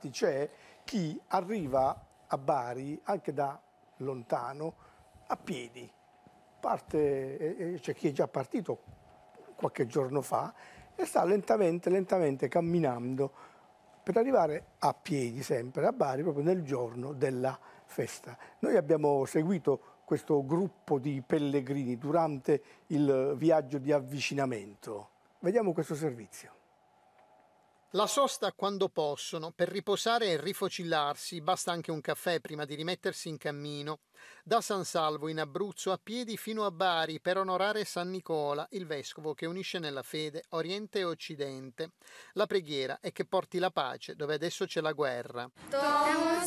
Infatti c'è chi arriva a Bari anche da lontano a piedi. Parte, c'è chi è già partito qualche giorno fa e sta lentamente, lentamente camminando per arrivare a piedi sempre a Bari proprio nel giorno della festa. Noi abbiamo seguito questo gruppo di pellegrini durante il viaggio di avvicinamento. Vediamo questo servizio. La sosta quando possono, per riposare e rifocillarsi, basta anche un caffè prima di rimettersi in cammino, da San Salvo in Abruzzo a piedi fino a Bari per onorare San Nicola, il vescovo che unisce nella fede Oriente e Occidente. La preghiera è che porti la pace dove adesso c'è la guerra. Тому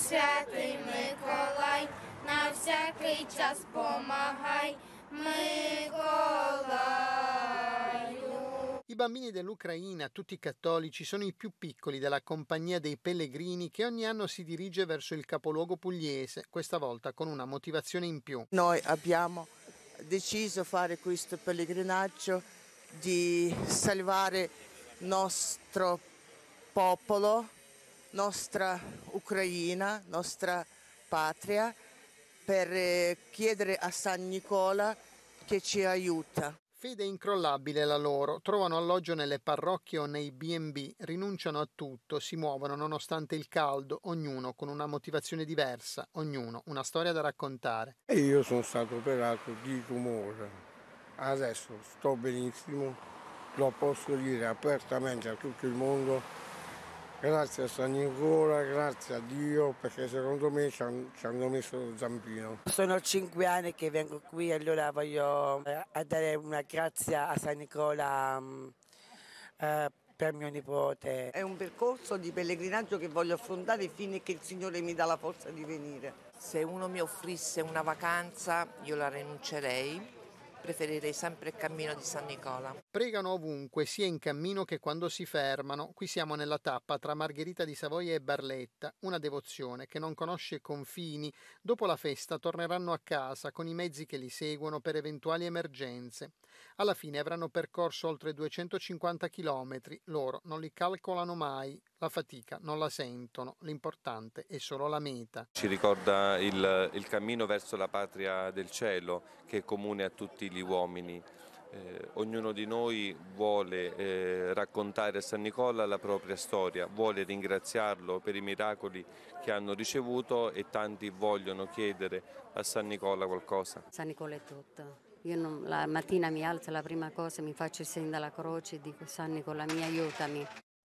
Миколай, на всякий час помагай, Миколай bambini dell'Ucraina, tutti cattolici, sono i più piccoli della compagnia dei pellegrini che ogni anno si dirige verso il capoluogo pugliese, questa volta con una motivazione in più. Noi abbiamo deciso di fare questo pellegrinaggio di salvare nostro popolo, nostra Ucraina, nostra patria, per eh, chiedere a San Nicola che ci aiuta. Fede incrollabile la loro, trovano alloggio nelle parrocchie o nei B&B, rinunciano a tutto, si muovono nonostante il caldo, ognuno con una motivazione diversa, ognuno una storia da raccontare. E io sono stato operato di tumore, adesso sto benissimo, lo posso dire apertamente a tutto il mondo Grazie a San Nicola, grazie a Dio perché secondo me ci hanno, han messo lo zampino. Sono cinque anni che vengo qui e allora voglio eh, dare una grazia a San Nicola mm, eh, per mio nipote. È un percorso di pellegrinaggio che voglio affrontare finché il Signore mi dà la forza di venire. Se uno mi offrisse una vacanza io la rinuncerei preferirei sempre il cammino di San Nicola. Pregano ovunque, sia in cammino che quando si fermano. Qui siamo nella tappa tra Margherita di Savoia e Barletta, una devozione che non conosce confini. Dopo la festa torneranno a casa con i mezzi che li seguono per eventuali emergenze. Alla fine avranno percorso oltre 250 chilometri, loro non li calcolano mai, la fatica non la sentono, l'importante è solo la meta. Ci ricorda il, il cammino verso la patria del cielo che è comune a tutti gentili uomini. Eh, ognuno di noi vuole eh, raccontare a San Nicola la propria storia, vuole ringraziarlo per i miracoli che hanno ricevuto e tanti vogliono chiedere a San Nicola qualcosa. San Nicola è tutto. Io non, la mattina mi alzo, la prima cosa mi faccio il segno della croce e dico San Nicola mi aiutami.